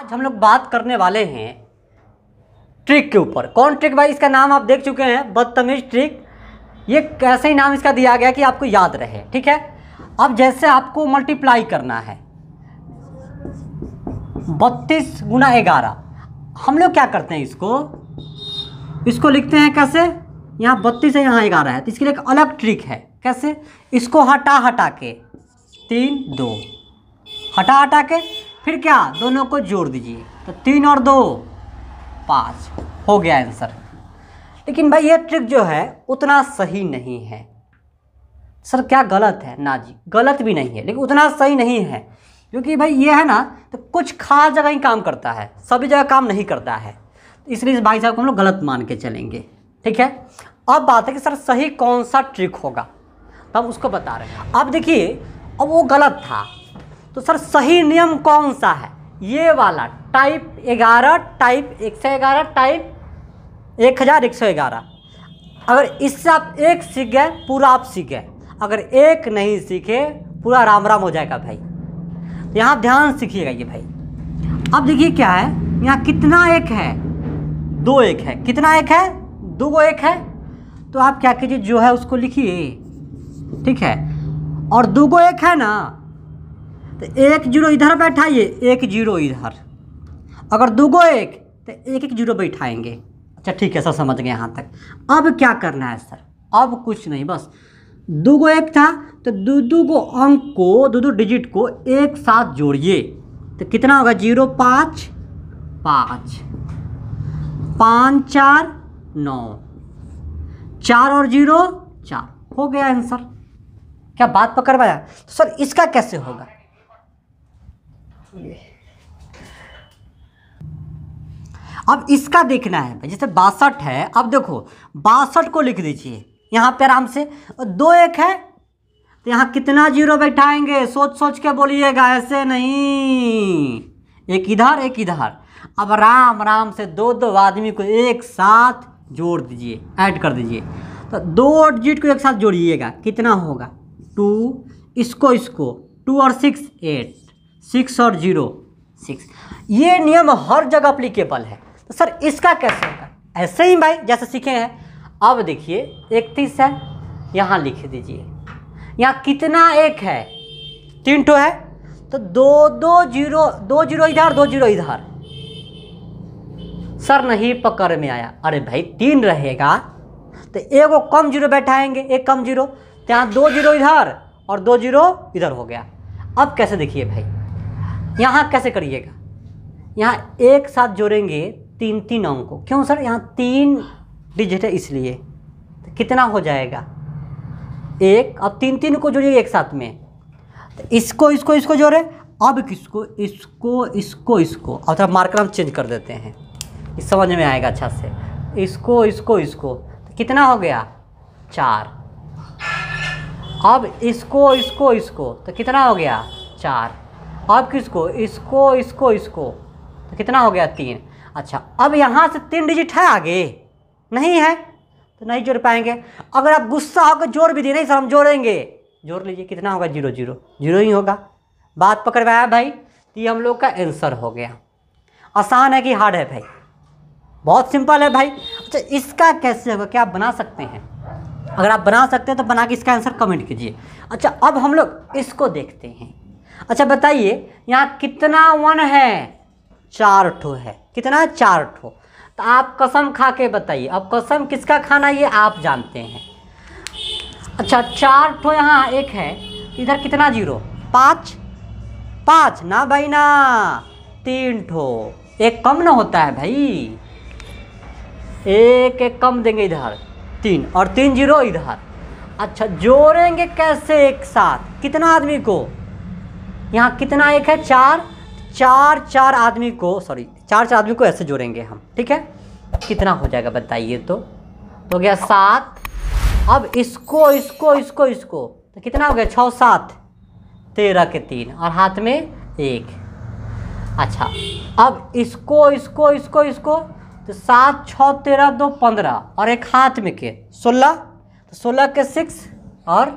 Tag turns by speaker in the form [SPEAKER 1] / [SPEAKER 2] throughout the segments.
[SPEAKER 1] आज हम लोग बात करने वाले हैं ट्रिक के ऊपर कौन ट्रिक भाई इसका नाम आप देख चुके हैं बदतमीज ट्रिक ये कैसे ही नाम इसका दिया गया कि आपको याद रहे ठीक है अब जैसे आपको मल्टीप्लाई करना है बत्तीस गुना ग्यारह हम लोग क्या करते हैं इसको इसको लिखते हैं कैसे यहाँ बत्तीस है यहाँ ग्यारह है तो इसके लिए एक अलग ट्रिक है कैसे इसको हटा हटा के तीन दो हटा हटा के फिर क्या दोनों को जोड़ दीजिए तो तीन और दो पाँच हो गया आंसर लेकिन भाई ये ट्रिक जो है उतना सही नहीं है सर क्या गलत है ना जी गलत भी नहीं है लेकिन उतना सही नहीं है क्योंकि भाई ये है ना तो कुछ खास जगह ही काम करता है सभी जगह काम नहीं करता है इसलिए भाई साहब को हम लोग गलत मान के चलेंगे ठीक है अब बात है कि सर सही कौन सा ट्रिक होगा तब तो उसको बता रहे हैं अब देखिए अब वो गलत था तो सर सही नियम कौन सा है ये वाला टाइप ग्यारह टाइप एक सौ ग्यारह टाइप एक हज़ार एक सौ ग्यारह अगर इससे आप एक सीख गए पूरा आप सीख गए अगर एक नहीं सीखे पूरा राम राम हो जाएगा भाई तो यहाँ ध्यान सीखिएगा ये भाई अब देखिए क्या है यहाँ कितना एक है दो एक है कितना एक है दो गो एक है तो आप क्या कीजिए जो है उसको लिखिए ठीक है और दो गो एक है ना तो एक जीरो इधर बैठाइए एक जीरो इधर अगर दो गो एक तो एक एक जीरो बैठाएंगे अच्छा ठीक है सर समझ गए यहाँ तक अब क्या करना है सर अब कुछ नहीं बस दो गो एक था तो दो दो गो अंक को दो दो डिजिट को एक साथ जोड़िए तो कितना होगा जीरो पाँच पाँच पाँच चार नौ चार और जीरो चार हो गया आंसर क्या बात पकड़ पाया तो सर इसका कैसे होगा अब इसका देखना है जैसे बासठ है अब देखो बासठ को लिख दीजिए यहाँ पे आराम से दो एक है तो यहाँ कितना जीरो बैठाएंगे सोच सोच के बोलिएगा ऐसे नहीं एक इधर एक इधर अब राम राम से दो दो आदमी को एक साथ जोड़ दीजिए ऐड कर दीजिए तो दो डिजिट को एक साथ जोड़िएगा कितना होगा टू इसको इसको टू और सिक्स एट सिक्स और जीरो सिक्स ये नियम हर जगह अप्लीकेबल है तो सर इसका कैसे होगा ऐसे ही भाई जैसे सीखे हैं अब देखिए इकतीस है यहाँ लिख दीजिए यहाँ कितना एक है तीन टू है तो दो दो जीरो दो जीरो इधर दो जीरो इधर सर नहीं पकड़ में आया अरे भाई तीन रहेगा तो वो कम जीरो बैठाएंगे एक कम जीरो तो यहाँ दो जीरो इधर और दो जीरो इधर हो गया अब कैसे देखिए भाई यहाँ कैसे करिएगा यहाँ एक साथ जोड़ेंगे तीन तीन अंक को क्यों सर यहाँ तीन डिजिट है इसलिए तो कितना हो जाएगा एक अब तीन तीन को जोड़िए एक साथ में तो इसको इसको इसको जोड़े अब किसको इसको इसको इसको अब थोड़ा मार्कर हम चेंज कर देते हैं इस समझ में आएगा अच्छा से इसको इसको इसको तो कितना हो गया चार अब इसको इसको इसको तो कितना हो गया चार अब किसको इसको इसको इसको तो कितना हो गया तीन अच्छा अब यहाँ से तीन डिजिट है आगे नहीं है तो नहीं जोड़ पाएंगे अगर आप गुस्सा होकर जोड़ भी दे नहीं सर हम जोड़ेंगे जोड़ लीजिए कितना होगा जीरो जीरो जीरो ही होगा बात पकड़वाया भाई तो ये हम लोग का आंसर हो गया आसान है कि हार्ड है भाई बहुत सिंपल है भाई अच्छा इसका कैसे होगा क्या आप बना सकते हैं अगर आप बना सकते हैं तो बना के इसका आंसर कमेंट कीजिए अच्छा अब हम लोग इसको देखते हैं अच्छा बताइए यहाँ कितना वन है चार ठो है कितना चार ठो तो आप कसम खा के बताइए अब कसम किसका खाना ये आप जानते हैं अच्छा चार ठो यहाँ एक है इधर कितना जीरो पाँच पाँच ना भाई ना तीन ठो एक कम ना होता है भाई एक एक कम देंगे इधर तीन और तीन जीरो इधर अच्छा जोड़ेंगे कैसे एक साथ कितना आदमी को यहाँ कितना एक है चार चार चार आदमी को सॉरी चार चार आदमी को ऐसे जोड़ेंगे हम ठीक है कितना हो जाएगा बताइए तो हो गया सात अब इसको इसको इसको इसको तो कितना हो गया छः सात तेरह के तीन और हाथ में एक अच्छा अब इसको इसको इसको इसको तो सात छः तेरह दो पंद्रह और एक हाथ में के सोलह तो सोलह के सिक्स और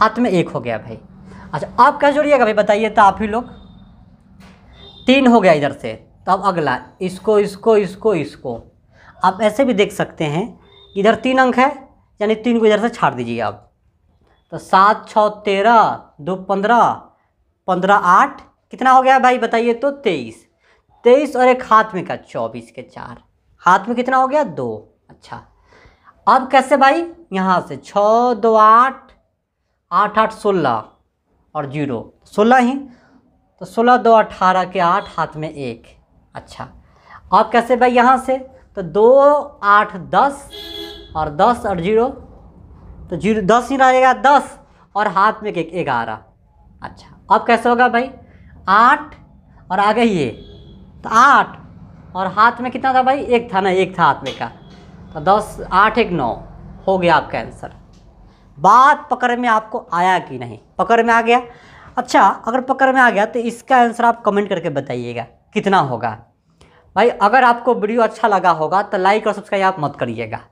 [SPEAKER 1] हाथ में एक हो गया भाई अच्छा आप कैसे जोड़िएगा भाई बताइए तो आप ही लोग तीन हो गया इधर से तो अब अगला इसको इसको इसको इसको आप ऐसे भी देख सकते हैं इधर तीन अंक है यानी तीन को इधर से छाड़ दीजिए आप तो सात छः तेरह दो पंद्रह पंद्रह आठ कितना हो गया भाई बताइए तो तेईस तेईस और एक हाथ में का चौबीस के चार हाथ में कितना हो गया दो अच्छा अब कैसे भाई यहाँ से छः दो आठ आठ आठ सोलह और जीरो सोलह ही तो सोलह दो अठारह के आठ हाथ में एक अच्छा अब कैसे भाई यहाँ से तो दो आठ दस और दस और जीरो तो जीरो दस ही रहेगा दस और हाथ में एक ग्यारह अच्छा अब कैसे होगा भाई आठ और आगे ये तो आठ और हाथ में कितना था भाई एक था ना एक था हाथ में का तो दस आठ एक नौ हो गया आपका आंसर बात पकड़ में आपको आया कि नहीं पकड़ में आ गया अच्छा अगर पकड़ में आ गया तो इसका आंसर आप कमेंट करके बताइएगा कितना होगा भाई अगर आपको वीडियो अच्छा लगा होगा तो लाइक और सब्सक्राइब आप मत करिएगा